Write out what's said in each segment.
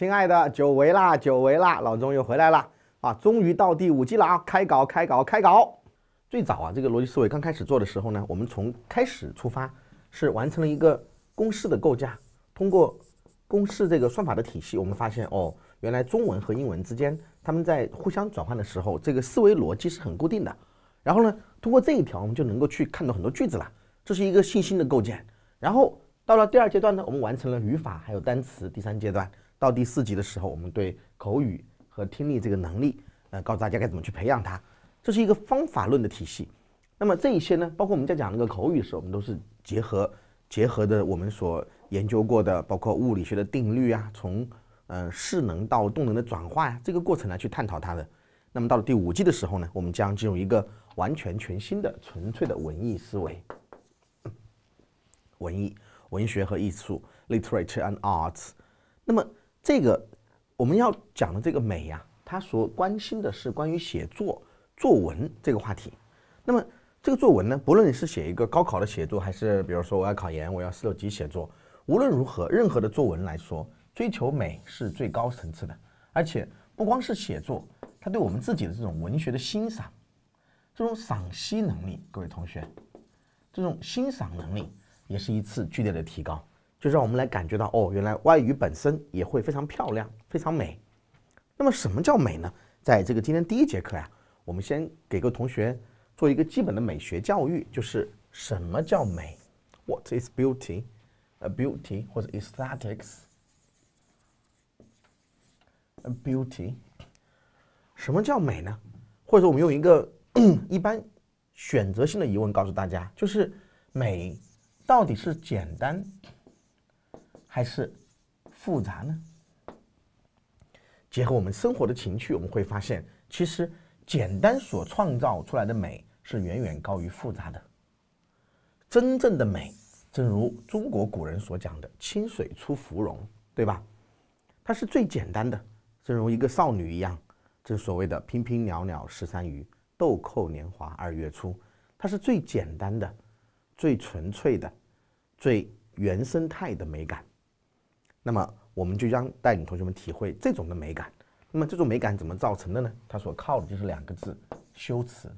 亲爱的，久违啦，久违啦，老钟又回来了啊！终于到第五季了，啊！开搞，开搞，开搞！最早啊，这个逻辑思维刚开始做的时候呢，我们从开始出发，是完成了一个公式的构架。通过公式这个算法的体系，我们发现哦，原来中文和英文之间，他们在互相转换的时候，这个思维逻辑是很固定的。然后呢，通过这一条，我们就能够去看到很多句子了。这是一个信心的构建。然后到了第二阶段呢，我们完成了语法还有单词。第三阶段。到第四级的时候，我们对口语和听力这个能力，呃，告诉大家该怎么去培养它，这是一个方法论的体系。那么这一些呢，包括我们在讲那个口语的时候，我们都是结合结合的我们所研究过的，包括物理学的定律啊，从嗯势能到动能的转化呀，这个过程呢去探讨它的。那么到了第五季的时候呢，我们将进入一个完全全新的、纯粹的文艺思维，文艺、文学和艺术 （literature and arts）。那么这个我们要讲的这个美呀，他所关心的是关于写作、作文这个话题。那么，这个作文呢，不论你是写一个高考的写作，还是比如说我要考研，我要四六级写作，无论如何，任何的作文来说，追求美是最高层次的。而且，不光是写作，他对我们自己的这种文学的欣赏、这种赏析能力，各位同学，这种欣赏能力也是一次剧烈的提高。就让我们来感觉到哦，原来外语本身也会非常漂亮，非常美。那么，什么叫美呢？在这个今天第一节课呀，我们先给个同学做一个基本的美学教育，就是什么叫美？What is beauty？A beauty 或者 esthetics？A beauty？什么叫美呢？或者说，我们用一个 一般选择性的疑问告诉大家，就是美到底是简单？还是复杂呢？结合我们生活的情趣，我们会发现，其实简单所创造出来的美是远远高于复杂的。真正的美，正如中国古人所讲的“清水出芙蓉”，对吧？它是最简单的，正如一个少女一样，就是所谓的“娉娉袅袅十三余，豆蔻年华二月初”。它是最简单的、最纯粹的、最原生态的美感。那么，我们就将带领同学们体会这种的美感。那么，这种美感怎么造成的呢？它所靠的就是两个字：修辞。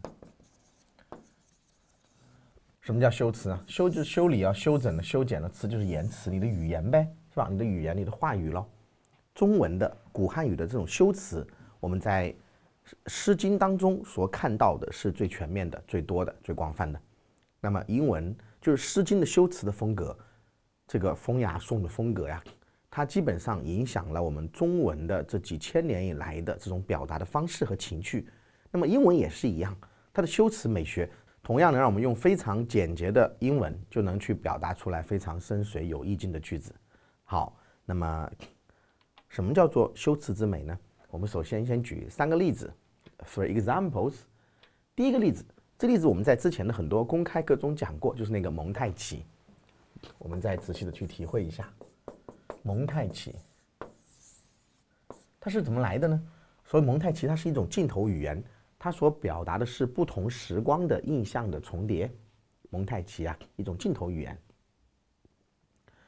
什么叫修辞啊？修就是修理啊，修整的、修剪的。词就是言辞，你的语言呗，是吧？你的语言，你的话语喽。中文的古汉语的这种修辞，我们在《诗经》当中所看到的是最全面的、最多的、最广泛的。那么，英文就是《诗经》的修辞的风格，这个风雅颂的风格呀。它基本上影响了我们中文的这几千年以来的这种表达的方式和情趣。那么英文也是一样，它的修辞美学同样能让我们用非常简洁的英文就能去表达出来非常深邃有意境的句子。好，那么什么叫做修辞之美呢？我们首先先举三个例子，for examples。第一个例子，这例子我们在之前的很多公开课中讲过，就是那个蒙太奇。我们再仔细的去体会一下。蒙太奇，它是怎么来的呢？所以蒙太奇它是一种镜头语言，它所表达的是不同时光的印象的重叠。蒙太奇啊，一种镜头语言。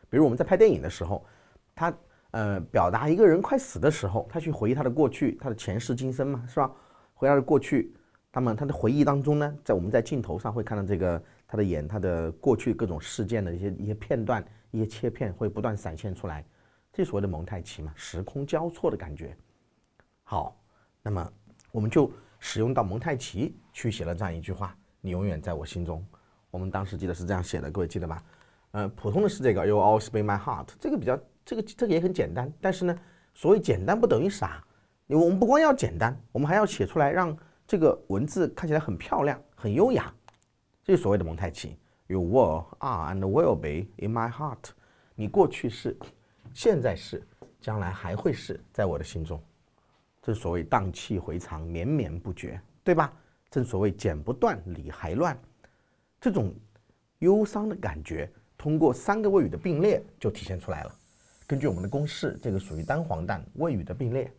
比如我们在拍电影的时候，他呃表达一个人快死的时候，他去回忆他的过去，他的前世今生嘛，是吧？回到了过去，那么他的回忆当中呢，在我们在镜头上会看到这个他的眼，他的过去各种事件的一些一些片段。一些切片会不断闪现出来，这所谓的蒙太奇嘛，时空交错的感觉。好，那么我们就使用到蒙太奇去写了这样一句话：“你永远在我心中。”我们当时记得是这样写的，各位记得吧？呃，普通的是这个 “You always be my heart”，这个比较，这个这个也很简单。但是呢，所谓简单不等于傻。我们不光要简单，我们还要写出来，让这个文字看起来很漂亮、很优雅。这就所谓的蒙太奇。You were, are, and will be in my heart。你过去是，现在是，将来还会是在我的心中。正所谓荡气回肠，绵绵不绝，对吧？正所谓剪不断，理还乱。这种忧伤的感觉，通过三个谓语的并列就体现出来了。根据我们的公式，这个属于单黄蛋谓语的并列，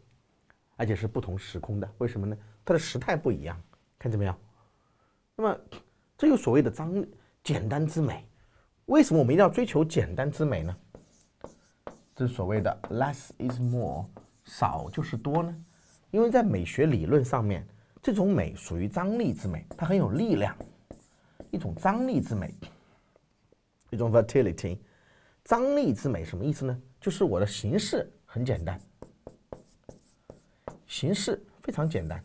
而且是不同时空的。为什么呢？它的时态不一样，看见没有？那么，这个所谓的张。简单之美，为什么我们一定要追求简单之美呢？这是所谓的 “less is more”，少就是多呢？因为在美学理论上面，这种美属于张力之美，它很有力量，一种张力之美，一种 vitality。张力之美什么意思呢？就是我的形式很简单，形式非常简单，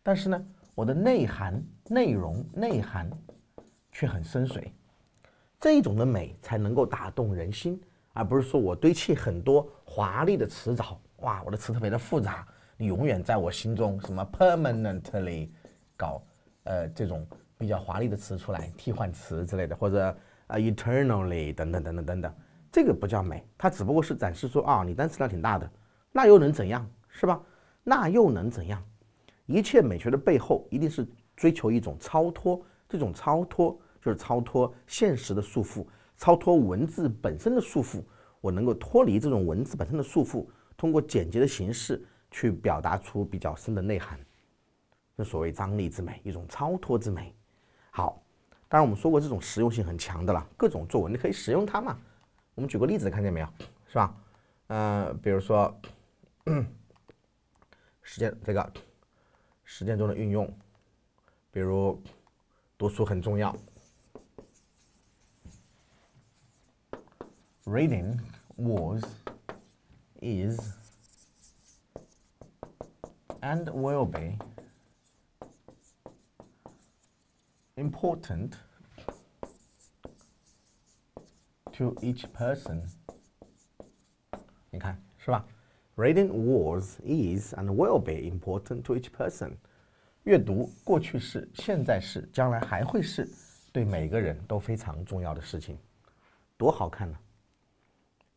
但是呢，我的内涵、内容、内涵。却很深邃，这种的美才能够打动人心，而不是说我堆砌很多华丽的词藻，哇，我的词特别的复杂，你永远在我心中什么 permanently 搞呃这种比较华丽的词出来，替换词之类的，或者啊 eternally 等等等等等等，这个不叫美，它只不过是展示说啊你单词量挺大的，那又能怎样，是吧？那又能怎样？一切美学的背后一定是追求一种超脱，这种超脱。就是超脱现实的束缚，超脱文字本身的束缚，我能够脱离这种文字本身的束缚，通过简洁的形式去表达出比较深的内涵，那所谓张力之美，一种超脱之美。好，当然我们说过这种实用性很强的了，各种作文你可以使用它嘛。我们举个例子，看见没有？是吧？呃，比如说，实践这个实践中的运用，比如读书很重要。reading was, is, and will be important to each person. 你看，是吧？Reading was, is, and will be important to each person. 阅读过去式、现在式、将来还会是对每个人都非常重要的事情。多好看呢、啊！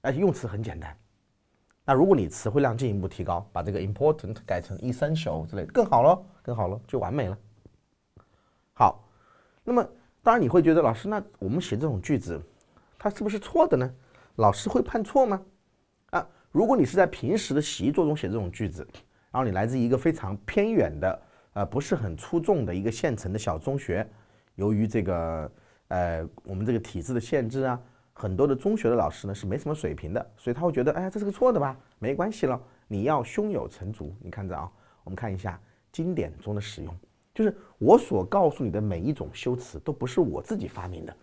而且用词很简单。那如果你词汇量进一步提高，把这个 important 改成 essential 之类的更好了，更好了，就完美了。好，那么当然你会觉得老师，那我们写这种句子，它是不是错的呢？老师会判错吗？啊，如果你是在平时的习作中写这种句子，然后你来自一个非常偏远的，呃，不是很出众的一个县城的小中学，由于这个，呃，我们这个体制的限制啊。很多的中学的老师呢是没什么水平的，所以他会觉得，哎呀，这是个错的吧？没关系了，你要胸有成竹。你看着啊，我们看一下经典中的使用，就是我所告诉你的每一种修辞都不是我自己发明的，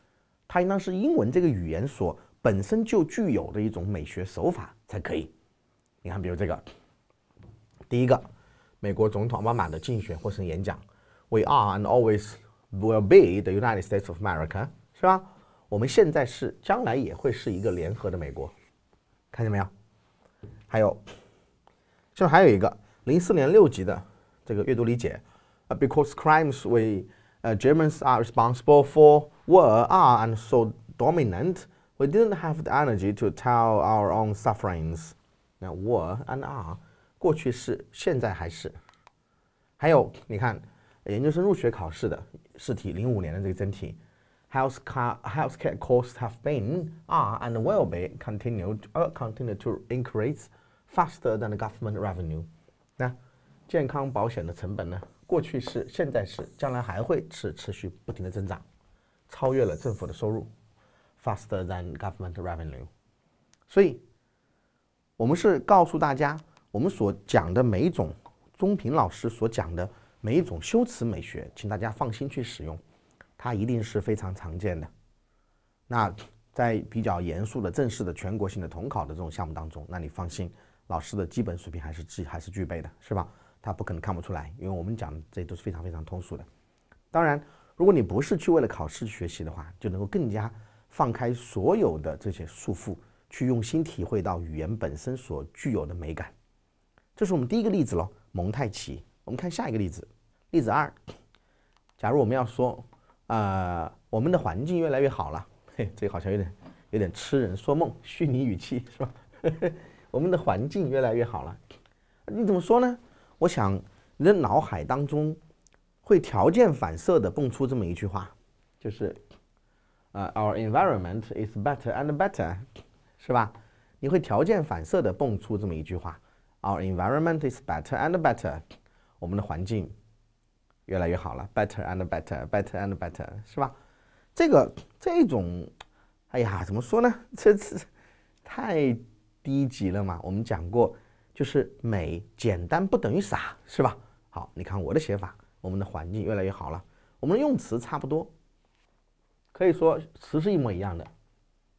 它应当是英文这个语言所本身就具有的一种美学手法才可以。你看，比如这个，第一个，美国总统奥巴马的竞选获胜演讲，“We are and always will be the United States of America”，是吧？我们现在是，将来也会是一个联合的美国，看见没有？还有，就还有一个零四年六级的这个阅读理解，呃，because crimes we，呃，Germans are responsible for were are and so dominant we didn't have the energy to tell our own sufferings。那 were and are 过去式现在还是？还有，你看研究生入学考试的试题，零五年的这个真题。h a l t e care, healthcare costs have been, are, and will be continued, continued to increase faster than government revenue. 那健康保险的成本呢？过去是，现在是，将来还会是持续不停的增长，超越了政府的收入，faster than government revenue. 所以，我们是告诉大家，我们所讲的每一种，钟平老师所讲的每一种修辞美学，请大家放心去使用。它一定是非常常见的。那在比较严肃的、正式的、全国性的统考的这种项目当中，那你放心，老师的基本水平还是具还是具备的，是吧？他不可能看不出来，因为我们讲这都是非常非常通俗的。当然，如果你不是去为了考试学习的话，就能够更加放开所有的这些束缚，去用心体会到语言本身所具有的美感。这是我们第一个例子喽，蒙太奇。我们看下一个例子，例子二。假如我们要说。啊，我们的环境越来越好了。嘿，这好像有点有点痴人说梦，虚拟语气是吧？我们的环境越来越好了，你怎么说呢？我想你的脑海当中会条件反射的蹦出这么一句话，就是啊，our environment is better and better，是吧？你会条件反射的蹦出这么一句话，our environment is better and better，我们的环境。越来越好了，better and better，better and better，是吧？这个这种，哎呀，怎么说呢？这这太低级了嘛？我们讲过，就是美简单不等于傻，是吧？好，你看我的写法，我们的环境越来越好了，我们的用词差不多，可以说词是一模一样的。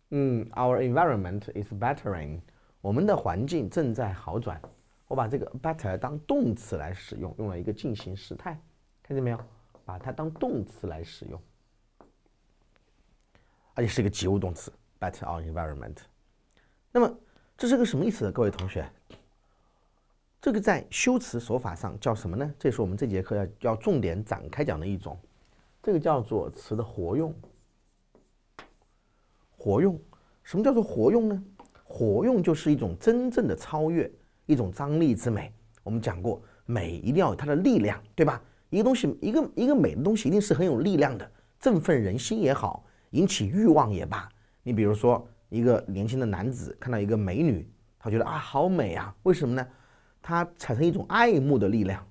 嗯，our environment is bettering，我们的环境正在好转。我把这个 better 当动词来使用，用了一个进行时态。看见没有？把它当动词来使用，而且是一个及物动词 b e t on environment。那么这是个什么意思呢？各位同学，这个在修辞手法上叫什么呢？这是我们这节课要要重点展开讲的一种，这个叫做词的活用。活用，什么叫做活用呢？活用就是一种真正的超越，一种张力之美。我们讲过，美一定要有它的力量，对吧？一个东西，一个一个美的东西，一定是很有力量的，振奋人心也好，引起欲望也罢。你比如说，一个年轻的男子看到一个美女，他觉得啊，好美啊！为什么呢？他产生一种爱慕的力量，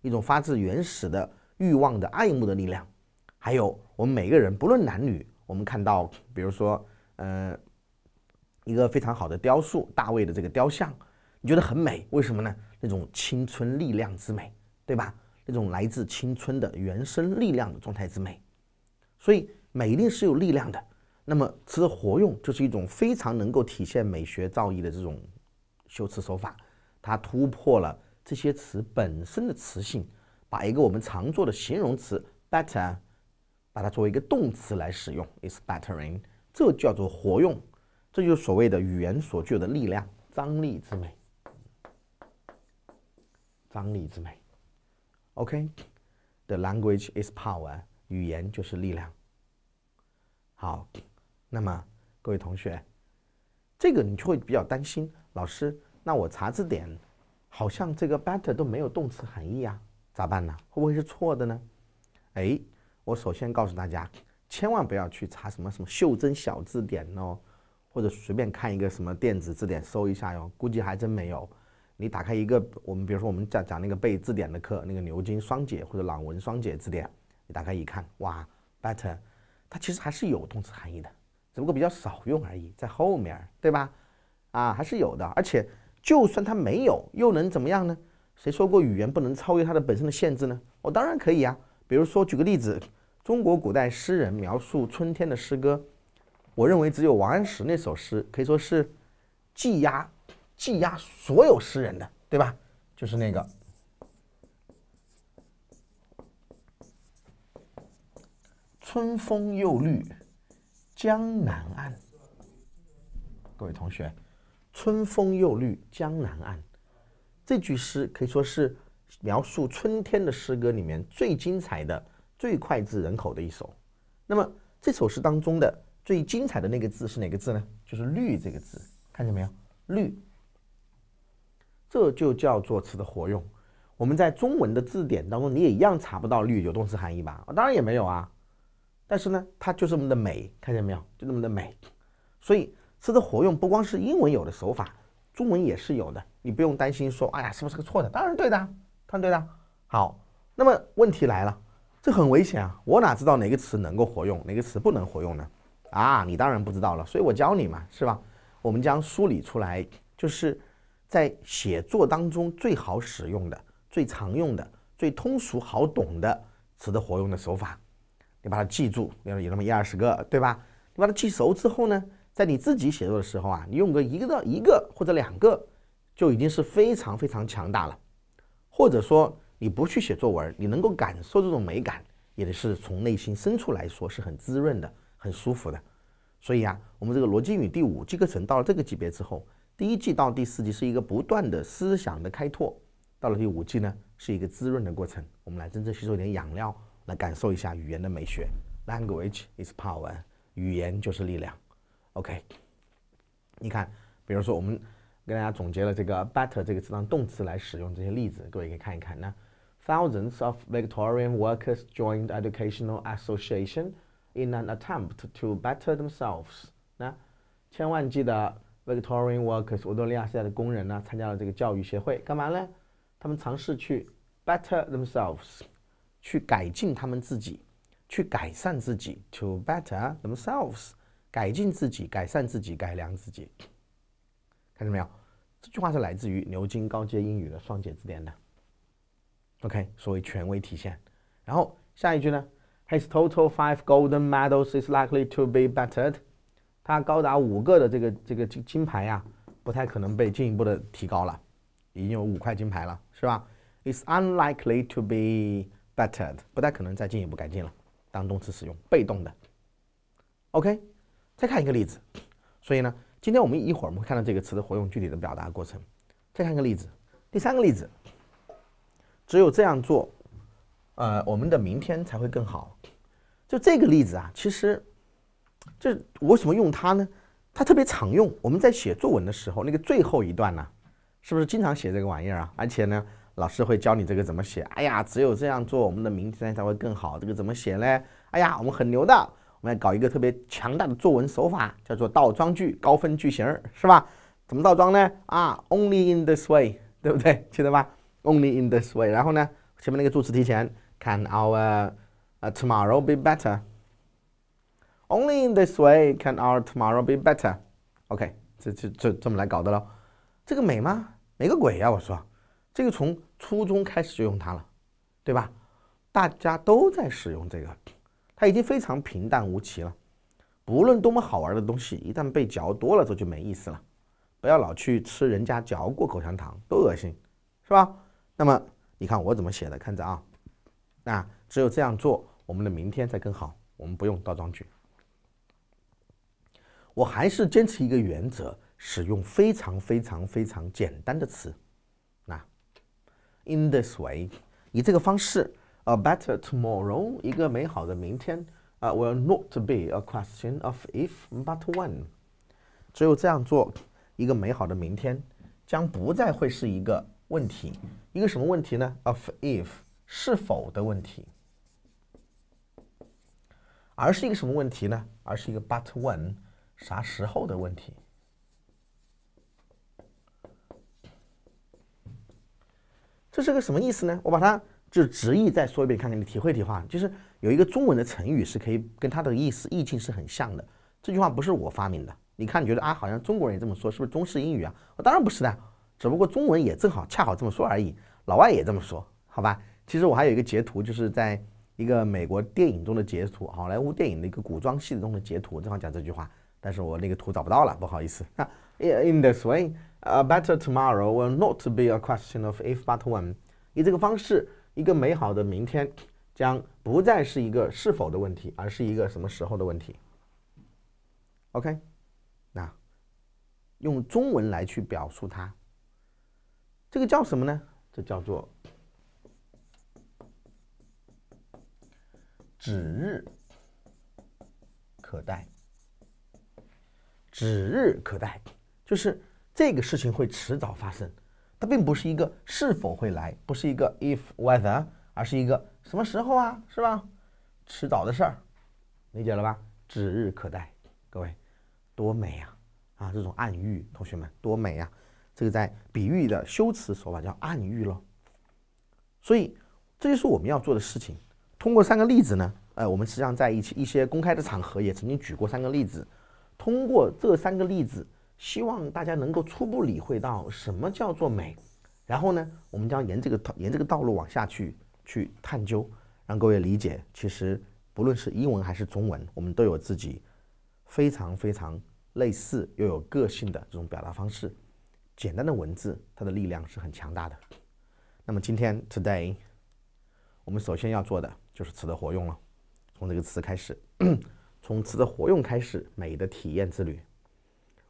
一种发自原始的欲望的爱慕的力量。还有，我们每个人不论男女，我们看到，比如说，呃，一个非常好的雕塑——大卫的这个雕像，你觉得很美，为什么呢？那种青春力量之美，对吧？那种来自青春的原生力量的状态之美，所以美一定是有力量的。那么词的活用就是一种非常能够体现美学造诣的这种修辞手法，它突破了这些词本身的词性，把一个我们常做的形容词 better，把它作为一个动词来使用，is b e t t e r i n g 这叫做活用，这就是所谓的语言所具有的力量、张力之美，张力之美。OK，the language is power，语言就是力量。好，那么各位同学，这个你就会比较担心，老师，那我查字典，好像这个 better 都没有动词含义呀，咋办呢？会不会是错的呢？哎，我首先告诉大家，千万不要去查什么什么袖珍小字典哦，或者随便看一个什么电子字典搜一下哟，估计还真没有。你打开一个我们，比如说我们讲讲那个背字典的课，那个牛津双解或者朗文双解字典，你打开一看，哇，better，它其实还是有动词含义的，只不过比较少用而已，在后面，对吧？啊，还是有的。而且就算它没有，又能怎么样呢？谁说过语言不能超越它的本身的限制呢？我当然可以啊。比如说举个例子，中国古代诗人描述春天的诗歌，我认为只有王安石那首诗可以说是季压。羁押所有诗人的，对吧？就是那个“春风又绿江南岸”。各位同学，“春风又绿江南岸”这句诗可以说是描述春天的诗歌里面最精彩的、最快炙人口的一首。那么这首诗当中的最精彩的那个字是哪个字呢？就是“绿”这个字，看见没有？“绿”。这就叫做词的活用。我们在中文的字典当中，你也一样查不到“绿”有动词含义吧？当然也没有啊。但是呢，它就是那么的美，看见没有？就那么的美。所以词的活用不光是英文有的手法，中文也是有的。你不用担心说，哎呀，是不是个错的？当然对的，看对的。好，那么问题来了，这很危险啊！我哪知道哪个词能够活用，哪个词不能活用呢？啊，你当然不知道了。所以我教你嘛，是吧？我们将梳理出来，就是。在写作当中最好使用的、最常用的、最通俗好懂的词的活用的手法，你把它记住，要有那么一二十个，对吧？你把它记熟之后呢，在你自己写作的时候啊，你用个一个到一个或者两个，就已经是非常非常强大了。或者说，你不去写作文，你能够感受这种美感，也是从内心深处来说是很滋润的、很舒服的。所以啊，我们这个逻辑语第五级课程到了这个级别之后。第一季到第四季是一个不断的思想的开拓，到了第五季呢，是一个滋润的过程。我们来真正吸收一点养料，来感受一下语言的美学。Language is power，语言就是力量。OK，你看，比如说我们跟大家总结了这个 better 这个词当动词来使用这些例子，各位可以看一看。那 Thousands of Victorian workers joined educational association in an attempt to better themselves。那千万记得。Victorian workers，维多利亚时代的工人呢，参加了这个教育协会，干嘛呢？他们尝试去 better themselves，去改进他们自己，去改善自己，to better themselves，改进自己，改善自己，改良自己。看见没有？这句话是来自于牛津高阶英语的双解字典的。OK，所谓权威体现。然后下一句呢？His total five golden medals is likely to be bettered。它高达五个的这个这个金金牌呀，不太可能被进一步的提高了，已经有五块金牌了，是吧？It's unlikely to be bettered，不太可能再进一步改进了。当动词使用，被动的。OK，再看一个例子。所以呢，今天我们一会儿我们会看到这个词的活用具体的表达过程。再看一个例子，第三个例子，只有这样做，呃，我们的明天才会更好。就这个例子啊，其实。这为什么用它呢？它特别常用。我们在写作文的时候，那个最后一段呢，是不是经常写这个玩意儿啊？而且呢，老师会教你这个怎么写。哎呀，只有这样做，我们的明天才会更好。这个怎么写呢？哎呀，我们很牛的，我们要搞一个特别强大的作文手法，叫做倒装句高分句型，是吧？怎么倒装呢？啊，Only in this way，对不对？记得吧？Only in this way。然后呢，前面那个助词提前，Can our，呃，tomorrow be better？Only in this way can our tomorrow be better. OK，这这这这么来搞的了。这个美吗？美个鬼呀！我说，这个从初中开始就用它了，对吧？大家都在使用这个，它已经非常平淡无奇了。不论多么好玩的东西，一旦被嚼多了，这就没意思了。不要老去吃人家嚼过口香糖，多恶心，是吧？那么你看我怎么写的，看着啊。那只有这样做，我们的明天才更好。我们不用倒装句。我还是坚持一个原则，使用非常非常非常简单的词。那，in this way，以这个方式，a better tomorrow，一个美好的明天，啊，will not be a question of if，but when。只有这样做，一个美好的明天将不再会是一个问题。一个什么问题呢？of if，是否的问题。而是一个什么问题呢？而是一个 but when。啥时候的问题？这是个什么意思呢？我把它就直译再说一遍，看看你体会体会。就是有一个中文的成语是可以跟它的意思意境是很像的。这句话不是我发明的，你看觉得啊，好像中国人也这么说，是不是中式英语啊？我当然不是的，只不过中文也正好恰好这么说而已。老外也这么说，好吧？其实我还有一个截图，就是在一个美国电影中的截图，好莱坞电影的一个古装戏中的截图，正好讲这句话。但是我那个图找不到了，不好意思。In in this way, a better tomorrow will not be a question of if, but when。以这个方式，一个美好的明天将不再是一个是否的问题，而是一个什么时候的问题。OK，那用中文来去表述它，这个叫什么呢？这叫做指日可待。指日可待，就是这个事情会迟早发生，它并不是一个是否会来，不是一个 if whether，而是一个什么时候啊，是吧？迟早的事儿，理解了吧？指日可待，各位，多美呀！啊，这种暗喻，同学们多美呀！这个在比喻的修辞手法叫暗喻喽。所以，这就是我们要做的事情。通过三个例子呢，哎，我们实际上在一起一些公开的场合也曾经举过三个例子。通过这三个例子，希望大家能够初步理会到什么叫做美。然后呢，我们将沿这个沿这个道路往下去去探究，让各位理解，其实不论是英文还是中文，我们都有自己非常非常类似又有个性的这种表达方式。简单的文字，它的力量是很强大的。那么今天 today，我们首先要做的就是词的活用了，从这个词开始。从词的活用开始，美的体验之旅。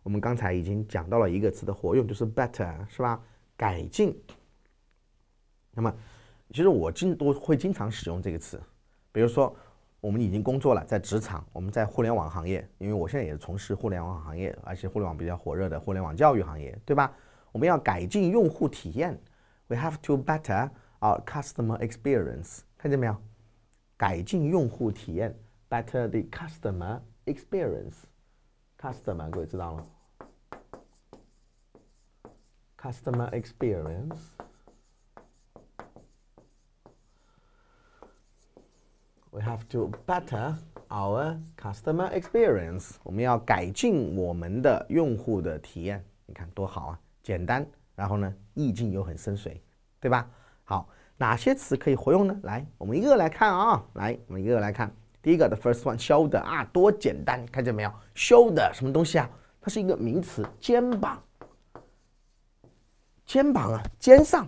我们刚才已经讲到了一个词的活用，就是 better，是吧？改进。那么，其实我经都会经常使用这个词。比如说，我们已经工作了，在职场，我们在互联网行业，因为我现在也从事互联网行业，而且互联网比较火热的互联网教育行业，对吧？我们要改进用户体验，we have to better our customer experience，看见没有？改进用户体验。better uh, the customer experience. Customer 各位知道吗？Customer experience. We have to better our customer experience. 我们要改进我们的用户的体验。你看多好啊，简单。然后呢，意境又很深邃，对吧？好，哪些词可以活用呢？来，我们一个来看啊。来，我们一个来看。第一个的 first one shoulder 啊，多简单，看见没有？shoulder 什么东西啊？它是一个名词，肩膀。肩膀啊，肩上。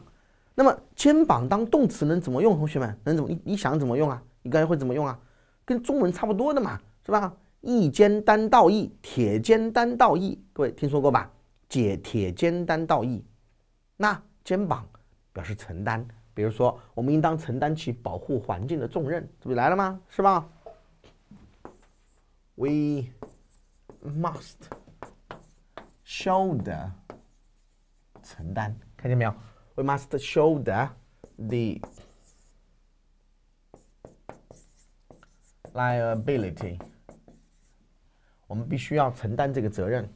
那么肩膀当动词能怎么用？同学们能怎么？你你想怎么用啊？你刚才会怎么用啊？跟中文差不多的嘛，是吧？一肩担道义，铁肩担道义。各位听说过吧？解铁肩担道义。那肩膀表示承担，比如说，我们应当承担起保护环境的重任，这不来了吗？是吧？we must shoulder 承担，看见没有？We must shoulder the liability。我们必须要承担这个责任。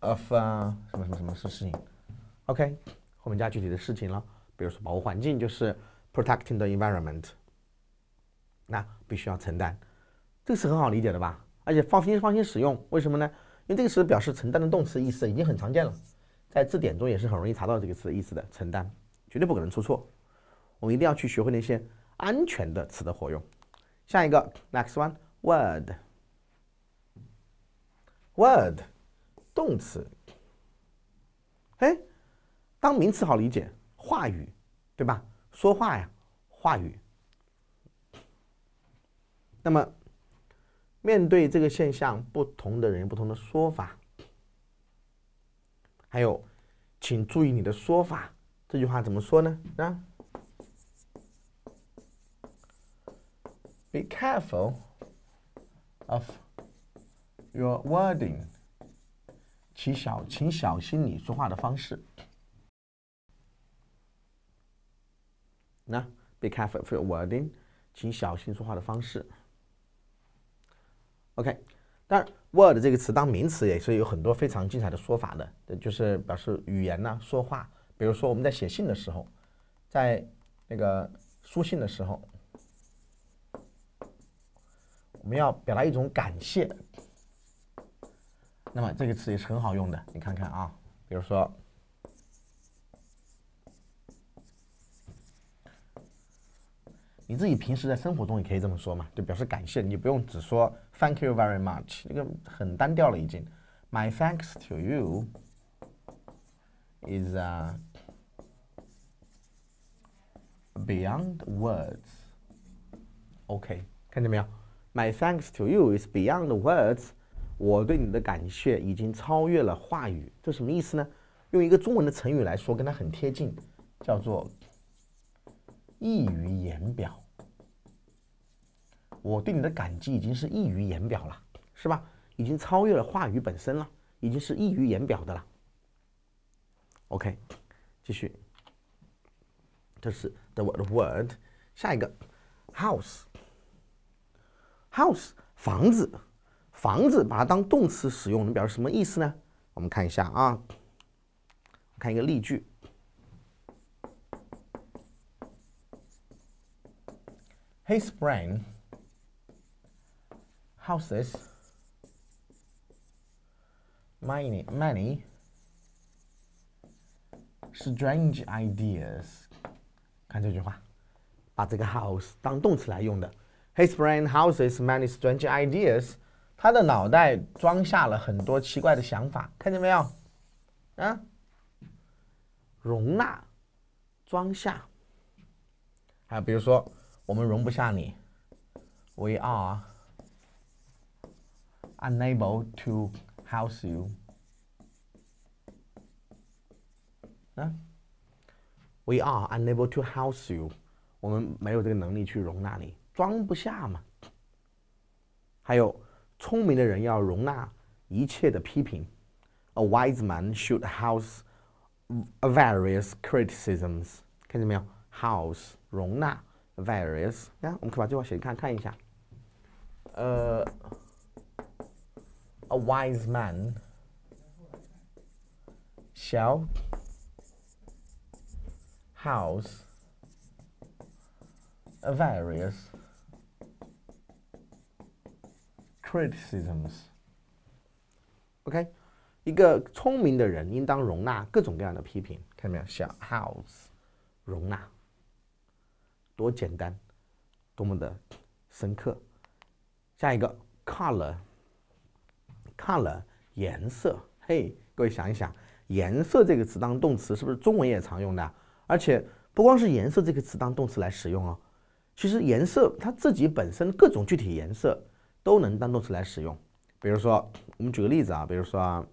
of 啊、uh, protecting the environment，那必须要承担，这个是很好理解的吧？而且放心放心使用，为什么呢？因为这个词表示承担的动词意思已经很常见了，在字典中也是很容易查到这个词意思的。承担绝对不可能出错，我们一定要去学会那些安全的词的活用。下一个，next one word word 动词，哎，当名词好理解，话语对吧？说话呀，话语。那么。面对这个现象，不同的人有不同的说法。还有，请注意你的说法。这句话怎么说呢？啊，Be careful of your wording。请小，请小心你说话的方式。那 Be careful of your wording，请小心说话的方式。OK，当然，word 这个词当名词也是有很多非常精彩的说法的，就是表示语言呢，说话。比如说我们在写信的时候，在那个书信的时候，我们要表达一种感谢，那么这个词也是很好用的。你看看啊，比如说。你自己平时在生活中也可以这么说嘛，就表示感谢，你不用只说 thank you very much，那个很单调了已经。My thanks to you is beyond words. OK，看见没有？My thanks to you is beyond words。我对你的感谢已经超越了话语。这什么意思呢？用一个中文的成语来说，跟它很贴近，叫做溢于言表。我对你的感激已经是溢于言表了，是吧？已经超越了话语本身了，已经是溢于言表的了。OK，继续。这是 the word word，下一个 house。house 房子，房子把它当动词使用，能表示什么意思呢？我们看一下啊，看一个例句。He sprang。houses many many strange ideas，看这句话，把这个 house 当动词来用的。His brain houses many strange ideas。他的脑袋装下了很多奇怪的想法，看见没有？啊，容纳，装下。还有比如说，我们容不下你。We are unable to house you. Huh? We are unable to house you. 我们没有这个能力去容纳你，装不下嘛。还有，聪明的人要容纳一切的批评。A wise man should house various criticisms。看见没有？House 容纳 various。看，我们可以把这句话写看看一下。呃。a wise man shall house various criticisms。OK，一个聪明的人应当容纳各种各样的批评，看到没有？Shall house 容纳，多简单，多么的深刻。下一个 color。看了颜色，嘿，各位想一想，颜色这个词当动词是不是中文也常用的？而且不光是颜色这个词当动词来使用哦，其实颜色它自己本身各种具体颜色都能当动词来使用。比如说，我们举个例子啊，比如说，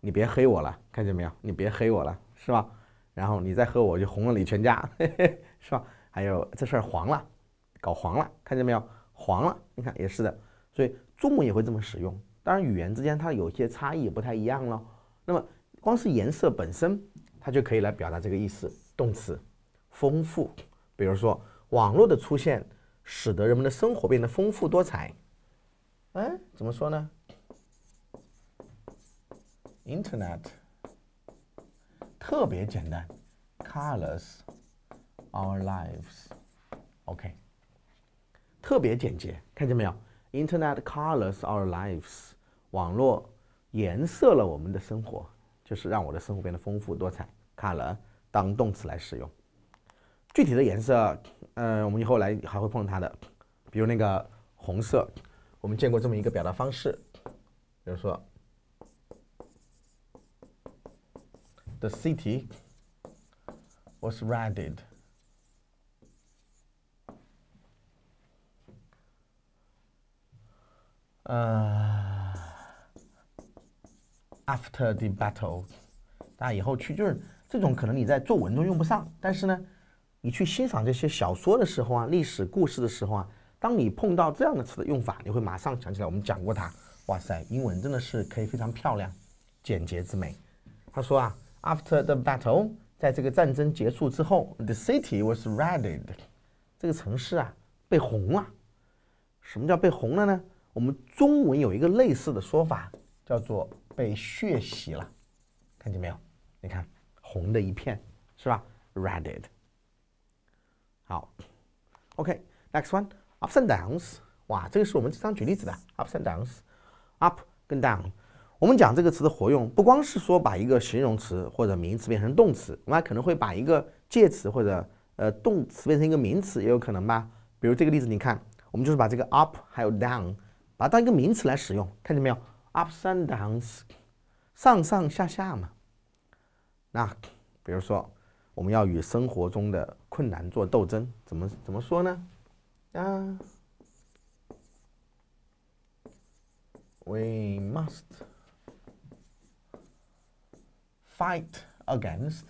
你别黑我了，看见没有？你别黑我了，是吧？然后你再黑我就红了你全家，嘿嘿，是吧？还有这事儿黄了，搞黄了，看见没有？黄了，你看也是的，所以中文也会这么使用。当然，语言之间它有些差异，也不太一样了。那么，光是颜色本身，它就可以来表达这个意思。动词，丰富。比如说，网络的出现使得人们的生活变得丰富多彩。哎，怎么说呢？Internet，特别简单，Colors our lives。OK，特别简洁，看见没有？Internet colors our lives。网络颜色了我们的生活，就是让我的生活变得丰富多彩。Color 当动词来使用。具体的颜色，嗯，我们以后来还会碰到它的，比如那个红色，我们见过这么一个表达方式，比如说，The city was r a d d e d 呃，after the battle，大家以后去就是这种可能你在作文中用不上，但是呢，你去欣赏这些小说的时候啊，历史故事的时候啊，当你碰到这样的词的用法，你会马上想起来我们讲过它。哇塞，英文真的是可以非常漂亮、简洁之美。他说啊，after the battle，在这个战争结束之后，the city was r e d d e d 这个城市啊被红了。什么叫被红了呢？我们中文有一个类似的说法，叫做被血洗了，看见没有？你看红的一片，是吧 r e d t e d 好，OK，next one，ups and downs。哇，这个是我们经常举例子的，ups and downs，up 跟 down。我们讲这个词的活用，不光是说把一个形容词或者名词变成动词，我们还可能会把一个介词或者呃动词变成一个名词，也有可能吧？比如这个例子，你看，我们就是把这个 up 还有 down。啊，当一个名词来使用，看见没有 u p s a n d down，上上下下嘛。那比如说，我们要与生活中的困难做斗争，怎么怎么说呢？啊，we must fight against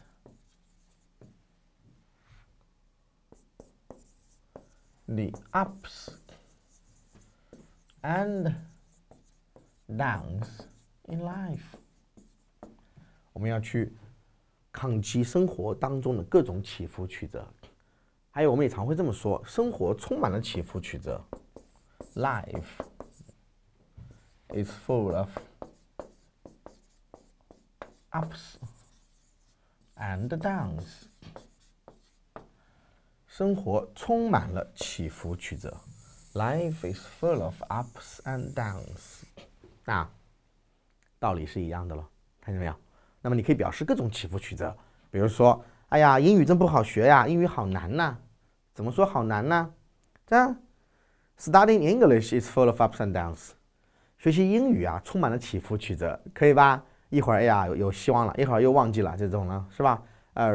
the ups。and downs in life。我们要去抗击生活当中的各种起伏曲折。还有，我们也常会这么说：生活充满了起伏曲折。Life is full of ups and downs。生活充满了起伏曲折。Life is full of ups and downs，啊，道理是一样的了，看见没有？那么你可以表示各种起伏曲折，比如说，哎呀，英语真不好学呀，英语好难呐，怎么说好难呢？这样，Studying English is full of ups and downs，学习英语啊，充满了起伏曲折，可以吧？一会儿哎呀有有希望了，一会儿又忘记了，这种呢是吧？呃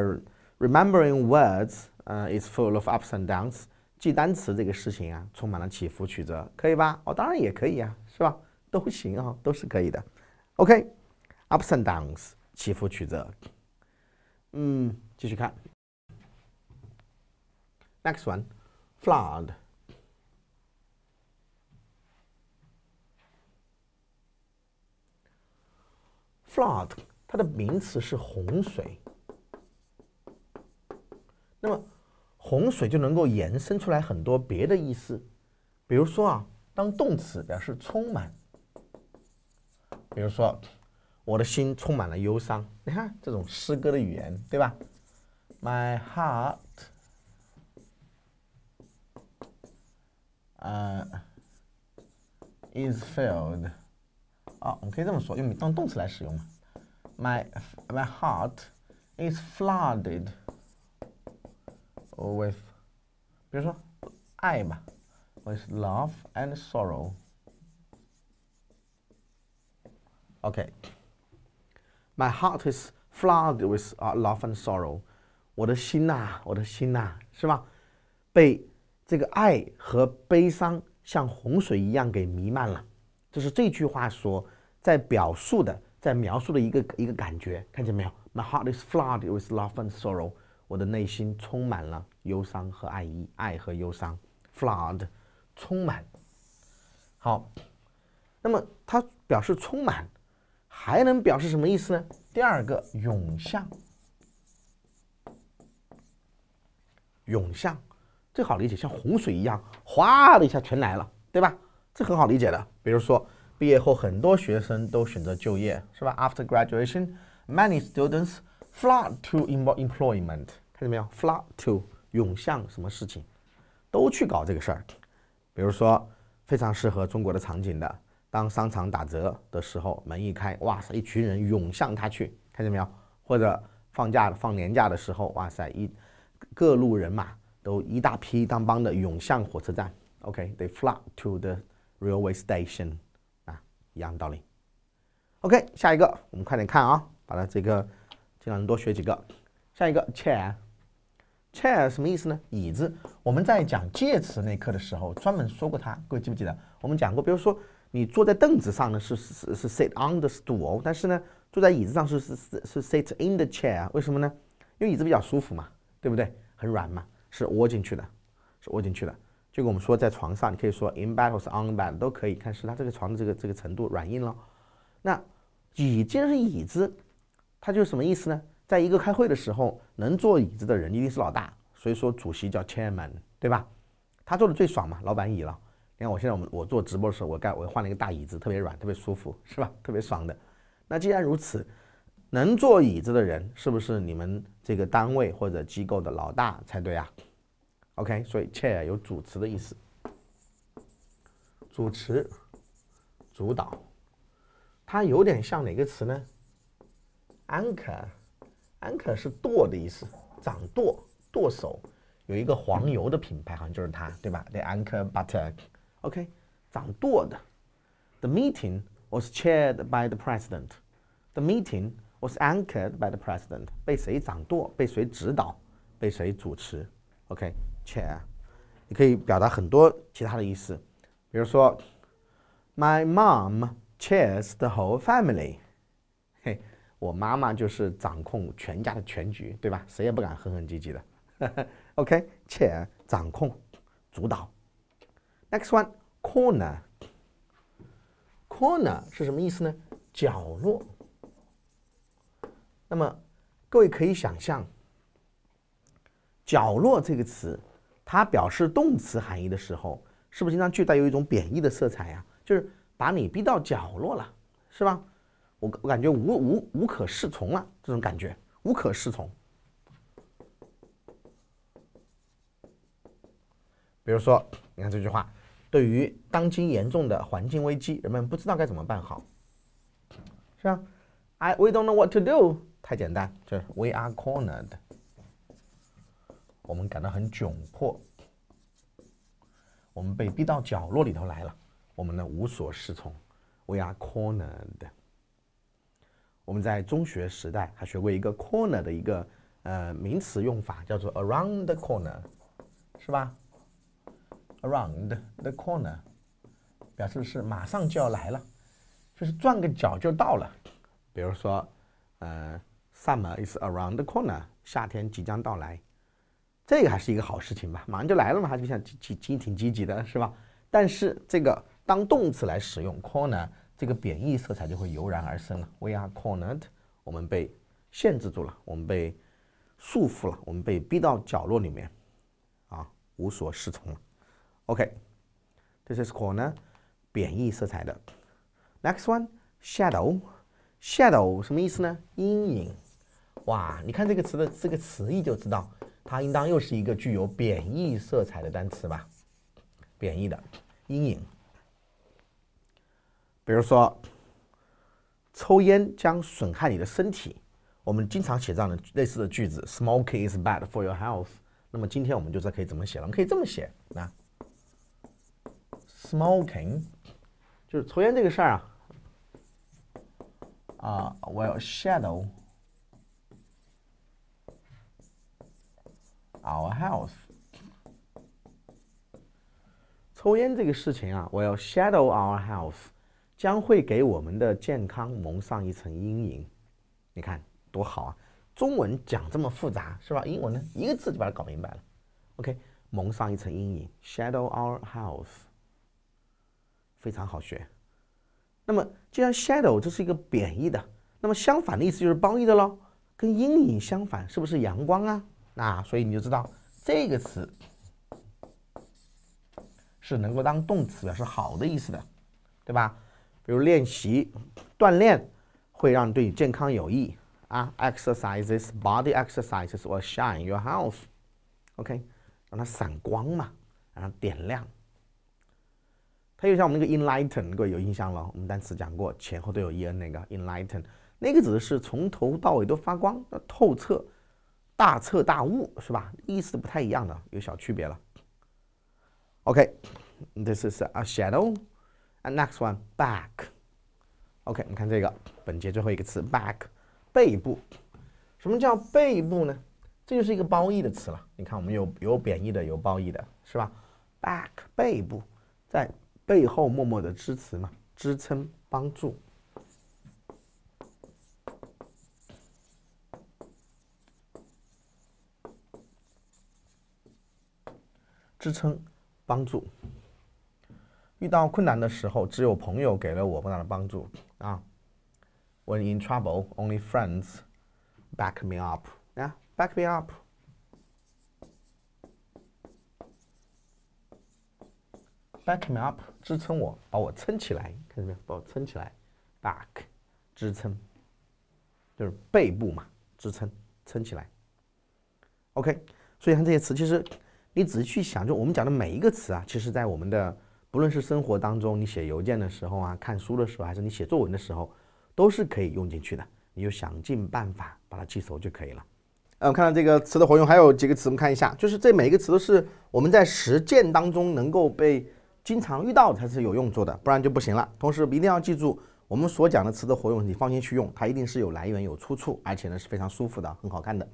，Remembering words，呃，is full of ups and downs。记单词这个事情啊，充满了起伏曲折，可以吧？哦，当然也可以啊，是吧？都行啊，都是可以的。OK，absence 起伏曲折。嗯，继续看。Next one，flood。flood 它的名词是洪水。洪水就能够延伸出来很多别的意思，比如说啊，当动词表示充满，比如说，我的心充满了忧伤。你看这种诗歌的语言，对吧？My heart, uh, is filled. 啊，我们可以这么说，用当动词来使用嘛。My my heart is flooded. with，比如说爱嘛，with love and My heart is flooded with uh, love and sorrow。我的心呐，我的心呐，是吧？被这个爱和悲伤像洪水一样给弥漫了。这是这句话所在表述的，在描述的一个一个感觉，看见没有？My heart is flooded with love and sorrow。我的内心充满了忧伤和爱意，爱和忧伤，flood，充满。好，那么它表示充满，还能表示什么意思呢？第二个，涌向，涌向，最好理解，像洪水一样，哗的一下全来了，对吧？这很好理解的。比如说，毕业后很多学生都选择就业，是吧？After graduation, many students. Flood to employment，看见没有？Flood to 涌向什么事情，都去搞这个事儿。比如说，非常适合中国的场景的，当商场打折的时候，门一开，哇塞，一群人涌向他去，看见没有？或者放假放年假的时候，哇塞，一各路人马都一大批一帮帮的涌向火车站。OK，they flood to the railway station 啊，一样道理。OK，下一个，我们快点看啊，把它这个。让人多学几个。下一个 chair，chair 什么意思呢？椅子。我们在讲介词那课的时候专门说过它，各位记不记得？我们讲过，比如说你坐在凳子上呢是是是 sit on the stool，但是呢坐在椅子上是是是是 sit in the chair。为什么呢？因为椅子比较舒服嘛，对不对？很软嘛，是窝进去的，是窝进去的。就跟我们说在床上，你可以说 in bed 或是 on bed 都可以，看是它这个床的这个这个程度软硬了。那椅既然是椅子。他就是什么意思呢？在一个开会的时候，能坐椅子的人一定是老大，所以说主席叫 chairman，对吧？他坐的最爽嘛，老板椅了。你看我现在我们我做直播的时候，我盖我换了一个大椅子，特别软，特别舒服，是吧？特别爽的。那既然如此，能坐椅子的人是不是你们这个单位或者机构的老大才对啊？OK，所以 chair 有主持的意思，主持、主导，它有点像哪个词呢？Anchor,，Anker，Anker anchor Anker Butter。OK，掌舵的。The meeting was chaired by the president. The meeting was anchored by the president. 被谁掌舵？被谁指导？被谁主持？OK，chair。你可以表达很多其他的意思，比如说，My mom chairs the whole family。嘿，我妈妈就是掌控全家的全局，对吧？谁也不敢哼哼唧唧的。OK，且掌控、主导。Next one，corner。corner 是什么意思呢？角落。那么各位可以想象，角落这个词，它表示动词含义的时候，是不是经常具带有一种贬义的色彩呀？就是把你逼到角落了，是吧？我我感觉无无无可适从了，这种感觉无可适从。比如说，你看这句话，对于当今严重的环境危机，人们不知道该怎么办好，是吧？I we don't know what to do，太简单，就是 we are cornered。我们感到很窘迫，我们被逼到角落里头来了，我们呢无所适从，we are cornered。我们在中学时代还学过一个 corner 的一个呃名词用法，叫做 around the corner，是吧？around the corner 表示是马上就要来了，就是转个角就到了。比如说，呃，summer is around the corner，夏天即将到来，这个还是一个好事情吧，马上就来了嘛，还是像积积积极的，是吧？但是这个当动词来使用 corner。这个贬义色彩就会油然而生了。We are cornered，我们被限制住了，我们被束缚了，我们被逼到角落里面，啊，无所适从了。OK，t h i s is corner，贬义色彩的。Next one，shadow，shadow 什么意思呢？阴影。哇，你看这个词的这个词义就知道，它应当又是一个具有贬义色彩的单词吧？贬义的，阴影。比如说，抽烟将损害你的身体。我们经常写这样的类似的句子：Smoking is bad for your health。那么今天我们就知道可以怎么写了。我们可以这么写啊，Smoking 就是抽烟这个事儿啊，啊、uh,，will shadow our health。抽烟这个事情啊，will shadow our health。将会给我们的健康蒙上一层阴影，你看多好啊！中文讲这么复杂是吧？英文呢，一个字就把它搞明白了。OK，蒙上一层阴影，shadow our health，非常好学。那么既然 shadow 这是一个贬义的，那么相反的意思就是褒义的喽。跟阴影相反，是不是阳光啊？那所以你就知道这个词是能够当动词表示好的意思的，对吧？比如练习锻炼会让对你健康有益啊，exercises, body exercises will shine your house. OK，让它闪光嘛，让它点亮。它又像我们那个 enlighten，各位有印象了？我们单词讲过，前后都有 e n 那个 enlighten，那个指的是从头到尾都发光，透彻，大彻大悟，是吧？意思不太一样的，有小区别了。OK，this is a shadow. And next one, back. OK，我们看这个本节最后一个词，back，背部。什么叫背部呢？这就是一个褒义的词了。你看，我们有有贬义的，有褒义的，是吧？Back，背部，在背后默默的支持嘛，支撑、帮助、支撑、帮助。遇到困难的时候，只有朋友给了我莫大的帮助啊。When in trouble, only friends back me up。你 b a c k me up，back me up，支撑我，把我撑起来，看见没有？把我撑起来，back，支撑，就是背部嘛，支撑，撑起来。OK，所以看这些词，其实你仔细去想，就我们讲的每一个词啊，其实在我们的。不论是生活当中你写邮件的时候啊，看书的时候，还是你写作文的时候，都是可以用进去的。你就想尽办法把它记熟就可以了。嗯，我们看到这个词的活用，还有几个词，我们看一下，就是这每一个词都是我们在实践当中能够被经常遇到，才是有用处的，不然就不行了。同时，一定要记住我们所讲的词的活用，你放心去用，它一定是有来源、有出处，而且呢是非常舒服的，很好看的。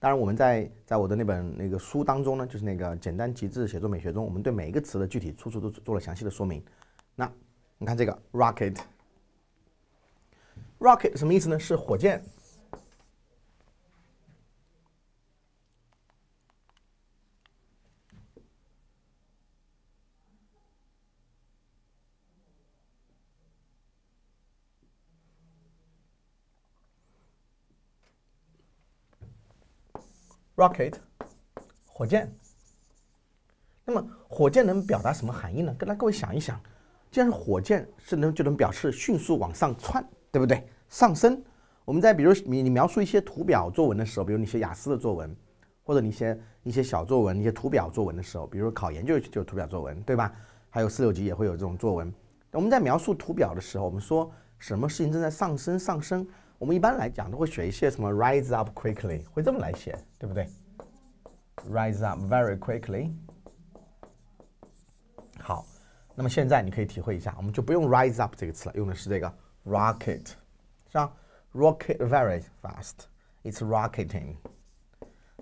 当然，我们在在我的那本那个书当中呢，就是那个《简单极致写作美学》中，我们对每一个词的具体出处都做了详细的说明。那你看这个 “rocket”，“rocket” 什么意思呢？是火箭。Rocket，火箭。那么，火箭能表达什么含义呢？跟家各位想一想，既然是火箭，是能就能表示迅速往上窜，对不对？上升。我们在比如，你你描述一些图表作文的时候，比如你写雅思的作文，或者你写一些小作文、一些图表作文的时候，比如考研就就图表作文，对吧？还有四六级也会有这种作文。我们在描述图表的时候，我们说什么事情正在上升？上升。我们一般来讲都会写一些什么 rise up quickly，会这么来写，对不对？rise up very quickly。好，那么现在你可以体会一下，我们就不用 rise up 这个词了，用的是这个 rocket，是吧？rocket very fast，it's rocketing。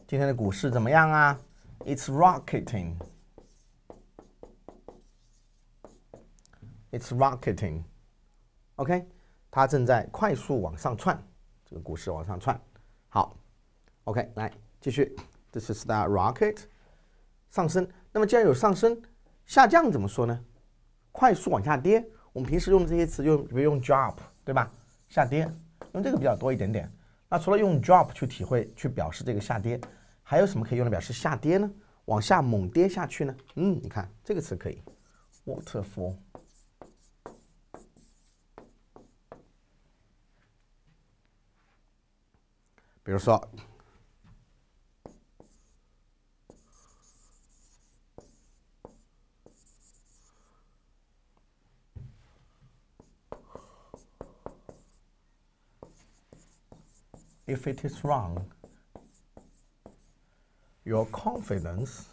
今天的股市怎么样啊？It's rocketing。It's rocketing，OK，它正在快速往上窜，这个股市往上窜。好，OK，来继续，t h i s is t h e rocket 上升。那么既然有上升，下降怎么说呢？快速往下跌。我们平时用的这些词，就比如用 drop，对吧？下跌用这个比较多一点点。那除了用 drop 去体会去表示这个下跌，还有什么可以用的表示下跌呢？往下猛跌下去呢？嗯，你看这个词可以，waterfall。比如说，if it is wrong, your confidence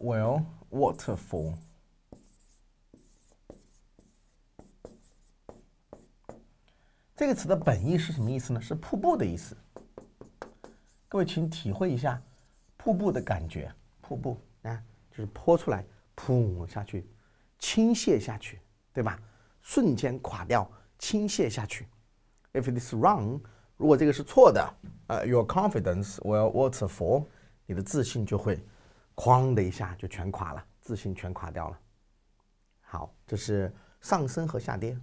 will waterfall. 词的本意是什么意思呢？是瀑布的意思。各位，请体会一下瀑布的感觉。瀑布啊，就是泼出来，噗下去，倾泻下去，对吧？瞬间垮掉，倾泻下去。If i t i s wrong，如果这个是错的，呃 y o u r confidence will waterfall，你的自信就会哐的一下就全垮了，自信全垮掉了。好，这是上升和下跌。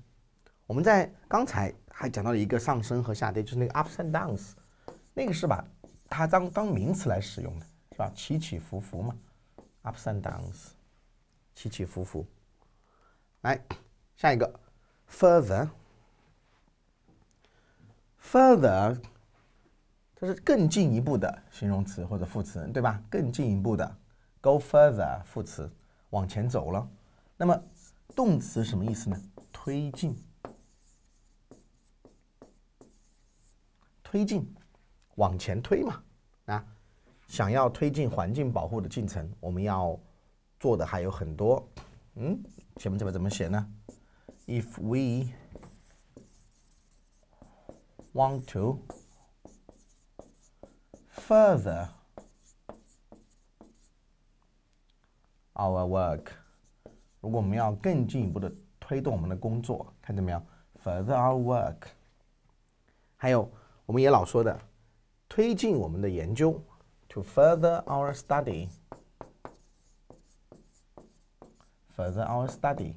我们在刚才还讲到了一个上升和下跌，就是那个 ups and downs，那个是吧？它当当名词来使用的是吧？起起伏伏嘛，ups and downs，起起伏伏。来下一个，further，further，它是更进一步的形容词或者副词，对吧？更进一步的，go further，副词，往前走了。那么动词什么意思呢？推进。推进，往前推嘛，啊，想要推进环境保护的进程，我们要做的还有很多。嗯，前面这句怎么写呢？If we want to further our work，如果我们要更进一步的推动我们的工作，看见没有？Further our work，还有。我们也老说的，推进我们的研究，to further our study，further our study，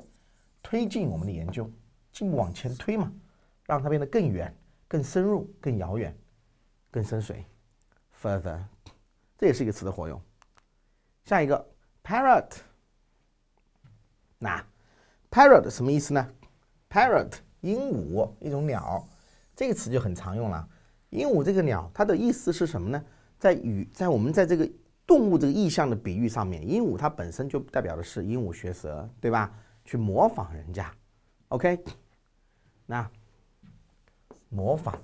推进我们的研究，进步往前推嘛，让它变得更远、更深入、更遥远、更深邃。Further，这也是一个词的活用。下一个，parrot，那 parrot 什么意思呢？Parrot，鹦鹉，一种鸟，这个词就很常用了。鹦鹉这个鸟，它的意思是什么呢？在语，在我们在这个动物这个意象的比喻上面，鹦鹉它本身就代表的是鹦鹉学舌，对吧？去模仿人家。OK，那模仿。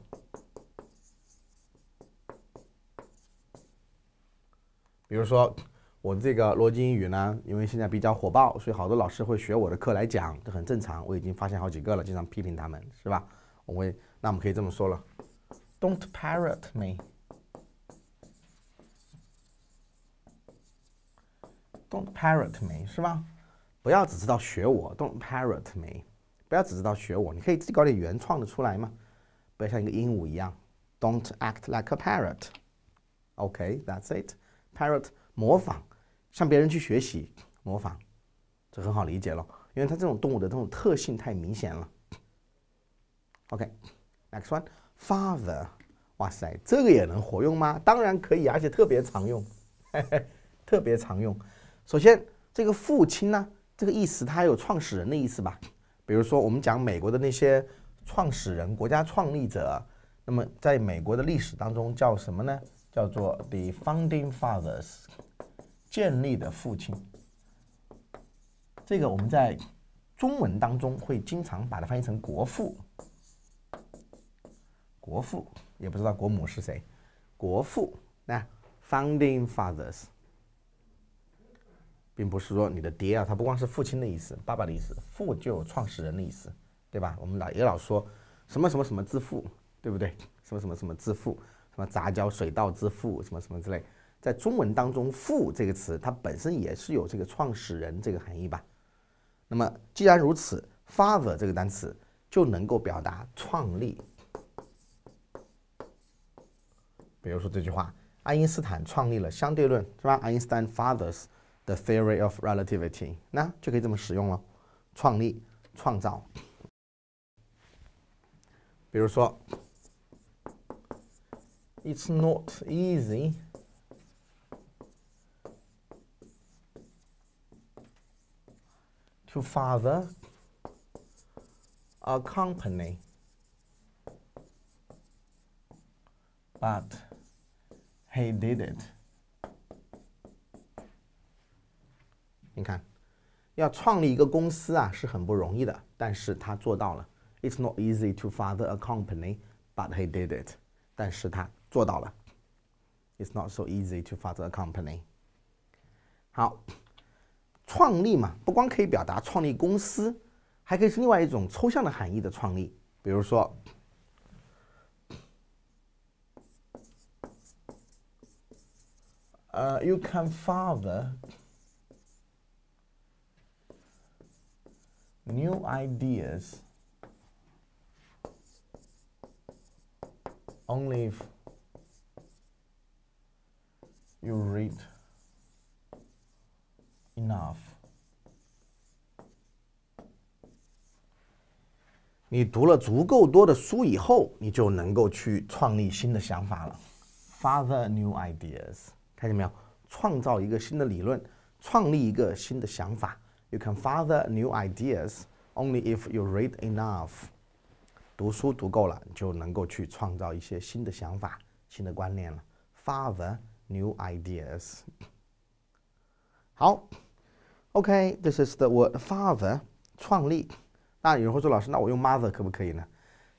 比如说，我这个逻辑英语呢，因为现在比较火爆，所以好多老师会学我的课来讲，这很正常。我已经发现好几个了，经常批评他们是吧？我那我们可以这么说了。Don't parrot me. Don't parrot me，是吧？不要只知道学我。Don't parrot me，不要只知道学我。你可以自己搞点原创的出来嘛。不要像一个鹦鹉一样。Don't act like a parrot. OK, that's it. Parrot，模仿，向别人去学习，模仿，这很好理解了。因为它这种动物的这种特性太明显了。OK, next one. Father，哇塞，这个也能活用吗？当然可以，而且特别常用，嘿嘿特别常用。首先，这个父亲呢，这个意思它有创始人的意思吧？比如说，我们讲美国的那些创始人、国家创立者，那么在美国的历史当中叫什么呢？叫做 The Founding Fathers，建立的父亲。这个我们在中文当中会经常把它翻译成“国父”。国父也不知道国母是谁，国父那 founding fathers，并不是说你的爹啊，他不光是父亲的意思，爸爸的意思，父就有创始人的意思，对吧？我们老也老说什么什么什么之父，对不对？什么什么什么之父，什么杂交水稻之父，什么什么之类，在中文当中“父”这个词，它本身也是有这个创始人这个含义吧？那么既然如此，father 这个单词就能够表达创立。比如说这句话：爱因斯坦创立了相对论，是吧？Einstein fathers the theory of relativity。那就可以这么使用了，创立、创造。比如说，It's not easy to father a company, but He did it。你看，要创立一个公司啊是很不容易的，但是他做到了。It's not easy to father a company, but he did it。但是他做到了。It's not so easy to father a company。好，创立嘛，不光可以表达创立公司，还可以是另外一种抽象的含义的创立，比如说。uh, you can father new ideas only if you read enough. 你读了足够多的书以后，你就能够去创立新的想法了。Father new ideas. 看见没有？创造一个新的理论，创立一个新的想法。You can father new ideas only if you read enough。读书读够了，就能够去创造一些新的想法、新的观念了。Father new ideas。好，OK，this is the word father，创立。那有人会说，老师，那我用 mother 可不可以呢？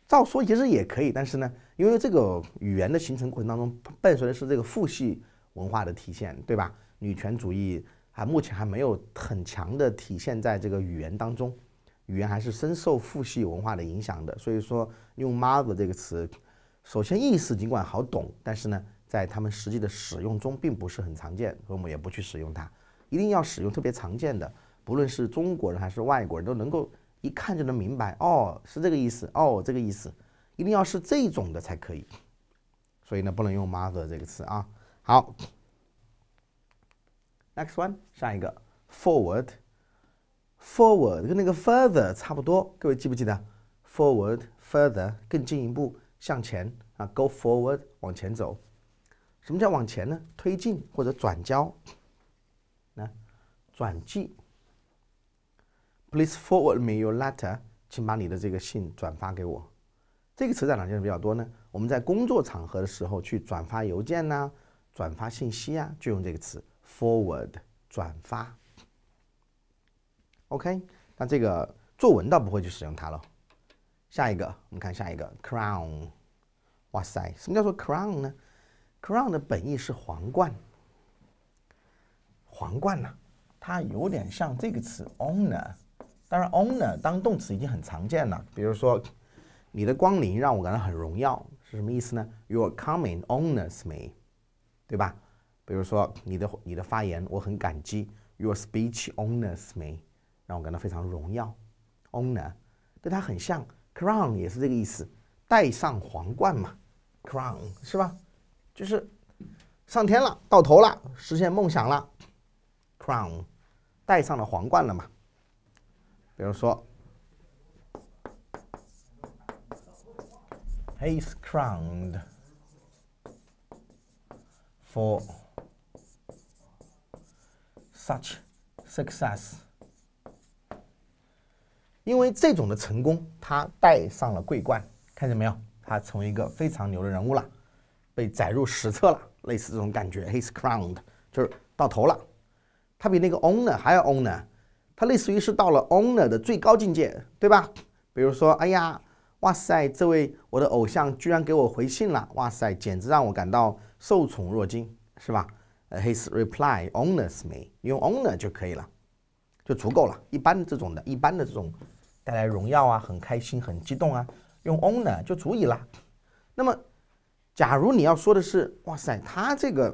照说其实也可以，但是呢，因为这个语言的形成过程当中，伴随的是这个父系。文化的体现，对吧？女权主义还目前还没有很强的体现在这个语言当中。语言还是深受父系文化的影响的，所以说用 mother 这个词，首先意思尽管好懂，但是呢，在他们实际的使用中并不是很常见，所以我们也不去使用它。一定要使用特别常见的，不论是中国人还是外国人都能够一看就能明白哦，是这个意思哦，这个意思，一定要是这种的才可以。所以呢，不能用 mother 这个词啊。好，next one，下一个，forward，forward 跟那个 further 差不多，各位记不记得？forward，further，更进一步，向前啊，go forward，往前走。什么叫往前呢？推进或者转交，那转寄。Please forward me your letter，请把你的这个信转发给我。这个词在哪见的比较多呢？我们在工作场合的时候去转发邮件呐。转发信息呀，就用这个词 “forward” 转发。OK，那这个作文倒不会去使用它了。下一个，我们看下一个 “crown”。哇塞，什么叫做 “crown” 呢？“crown” 的本意是皇冠，皇冠呐，它有点像这个词 “owner”。当然，“owner” 当动词已经很常见了，比如说，你的光临让我感到很荣耀，是什么意思呢？“Your coming honors me。”对吧？比如说你的你的发言，我很感激。Your speech honors me，让我感到非常荣耀。Honor，跟它很像。Crown 也是这个意思，戴上皇冠嘛。Crown 是吧？就是上天了，到头了，实现梦想了。Crown，戴上了皇冠了嘛？比如说，He is crowned。For such success，因为这种的成功，他戴上了桂冠，看见没有？他成为一个非常牛的人物了，被载入史册了，类似这种感觉。His crown e d 就是到头了，他比那个 owner 还要 owner，他类似于是到了 owner 的最高境界，对吧？比如说，哎呀。哇塞，这位我的偶像居然给我回信了！哇塞，简直让我感到受宠若惊，是吧？呃，his reply honors me，用 owner 就可以了，就足够了。一般的这种的，一般的这种带来荣耀啊，很开心，很激动啊，用 owner 就足以了。那么，假如你要说的是，哇塞，他这个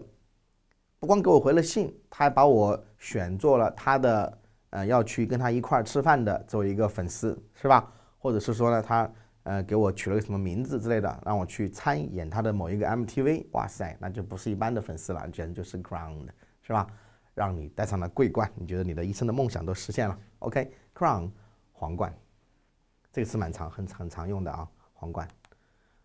不光给我回了信，他还把我选做了他的呃要去跟他一块儿吃饭的作为一个粉丝，是吧？或者是说呢，他。呃，给我取了个什么名字之类的，让我去参演他的某一个 MTV。哇塞，那就不是一般的粉丝了，简直就是 Crown，是吧？让你戴上了桂冠，你觉得你的一生的梦想都实现了？OK，Crown，皇冠，这个词蛮常很很常用的啊，皇冠。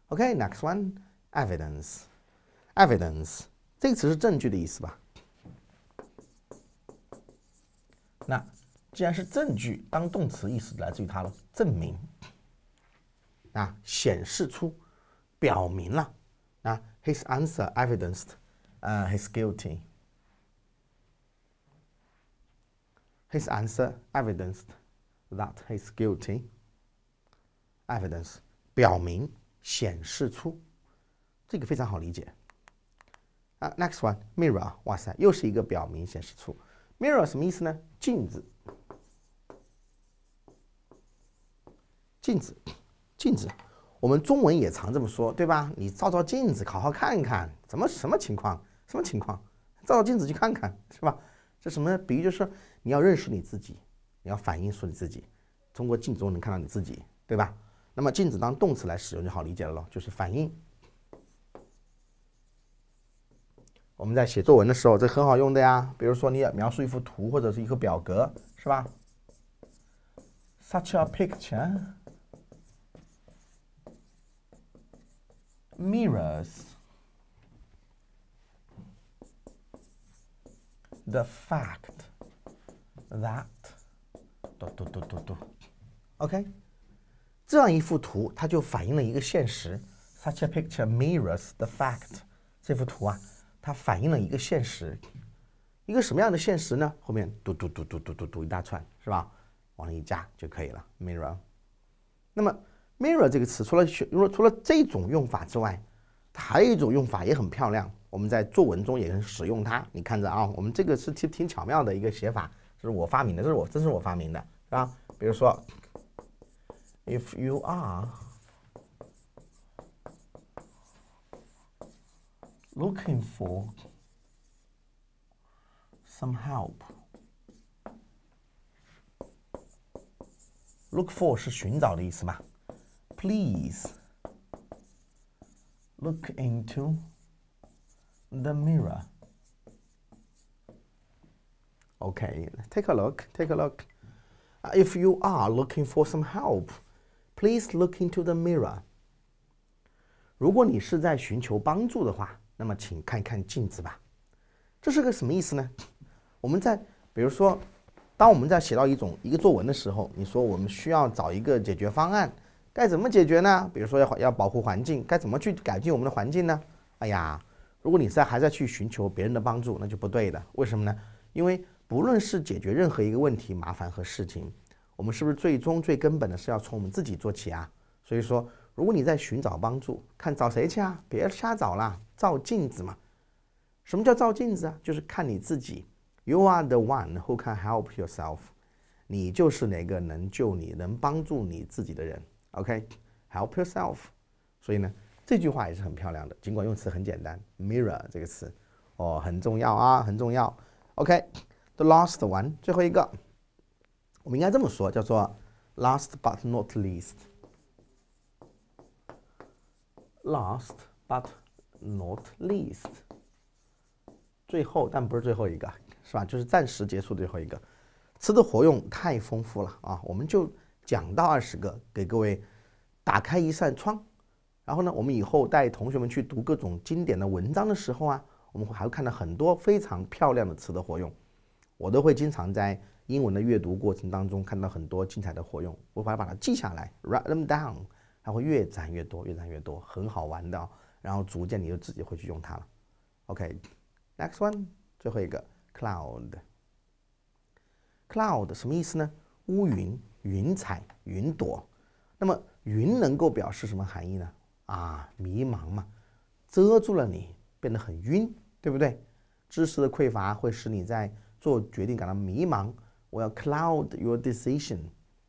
OK，next one，evidence，evidence 这个词是证据的意思吧？那既然是证据，当动词意思来自于它的证明。啊，显示出，表明了，啊，his answer evidenced，呃，his guilty。his answer evidenced that he's guilty。evidence 表明显示出，这个非常好理解。啊，next one mirror 啊，哇塞，又是一个表明显示出。mirror 什么意思呢？镜子，镜子。镜子，我们中文也常这么说，对吧？你照照镜子，好好看看，怎么什么情况？什么情况？照照镜子去看看，是吧？这什么比喻？就是你要认识你自己，你要反映出你自己，通过镜子中能看到你自己，对吧？那么镜子当动词来使用就好理解了咯，就是反映。我们在写作文的时候，这很好用的呀。比如说，你要描述一幅图或者是一个表格，是吧？Such a picture. mirrors the fact that 嘟嘟嘟嘟嘟，OK，这样一幅图，它就反映了一个现实。Such a picture mirrors the fact，这幅图啊，它反映了一个现实。一个什么样的现实呢？后面嘟嘟嘟嘟嘟嘟嘟一大串，是吧？往里一加就可以了。mirror，那么。mirror 这个词，除了除除了这种用法之外，还有一种用法也很漂亮。我们在作文中也能使用它。你看着啊，我们这个是挺挺巧妙的一个写法，这是我发明的，这是我这是我发明的，是吧？比如说，if you are looking for some help，look for 是寻找的意思嘛？please look into the mirror. Okay, take a look, take a look. Uh, if you are looking for some help, please look into the mirror. 如果你是在寻求帮助的话，那么请看看镜子吧。这是个什么意思呢？我们在比如说，当我们在写到一种一个作文的时候，你说我们需要找一个解决方案，该怎么解决呢？比如说要要保护环境，该怎么去改进我们的环境呢？哎呀，如果你在还在去寻求别人的帮助，那就不对的。为什么呢？因为不论是解决任何一个问题、麻烦和事情，我们是不是最终最根本的是要从我们自己做起啊？所以说，如果你在寻找帮助，看找谁去啊？别瞎找了，照镜子嘛。什么叫照镜子啊？就是看你自己。You are the one who can help yourself。你就是哪个能救你、能帮助你自己的人。OK，help yourself。所以呢，这句话也是很漂亮的，尽管用词很简单。Mirror 这个词哦很重要啊，很重要。OK，the last one，最后一个，我们应该这么说，叫做 last but not least。Last but not least，最后但不是最后一个，是吧？就是暂时结束最后一个。词的活用太丰富了啊，我们就。讲到二十个，给各位打开一扇窗。然后呢，我们以后带同学们去读各种经典的文章的时候啊，我们会还会看到很多非常漂亮的词的活用。我都会经常在英文的阅读过程当中看到很多精彩的活用，我把它把它记下来，write them down。它会越攒越多，越攒越多，很好玩的。然后逐渐你就自己会去用它了。OK，next one，最后一个 cloud。cloud 什么意思呢？乌云。云彩、云朵，那么云能够表示什么含义呢？啊，迷茫嘛，遮住了你，变得很晕，对不对？知识的匮乏会使你在做决定感到迷茫。我要 cloud your decision，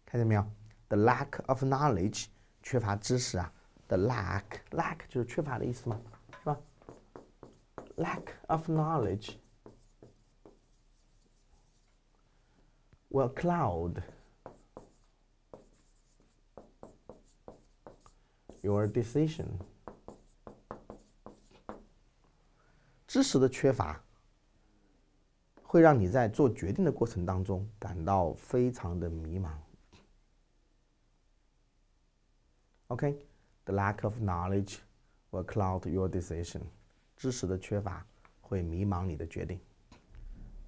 看见没有？The lack of knowledge，缺乏知识啊。The lack，lack 就是缺乏的意思嘛，是吧？Lack of knowledge，well cloud。Your decision，知识的缺乏会让你在做决定的过程当中感到非常的迷茫。OK，the lack of knowledge will cloud your decision。知识的缺乏会迷茫你的决定。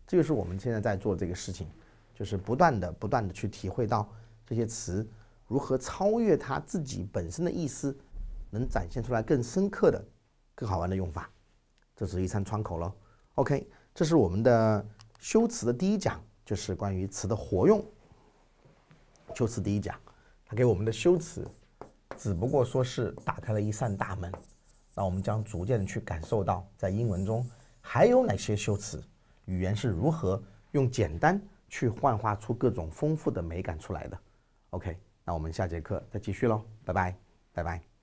这就是我们现在在做这个事情，就是不断的、不断的去体会到这些词。如何超越他自己本身的意思，能展现出来更深刻的、更好玩的用法，这是一扇窗口喽。OK，这是我们的修辞的第一讲，就是关于词的活用。修辞第一讲，它给我们的修辞，只不过说是打开了一扇大门，那我们将逐渐的去感受到，在英文中还有哪些修辞，语言是如何用简单去幻化出各种丰富的美感出来的。OK。那我们下节课再继续喽，拜拜，拜拜。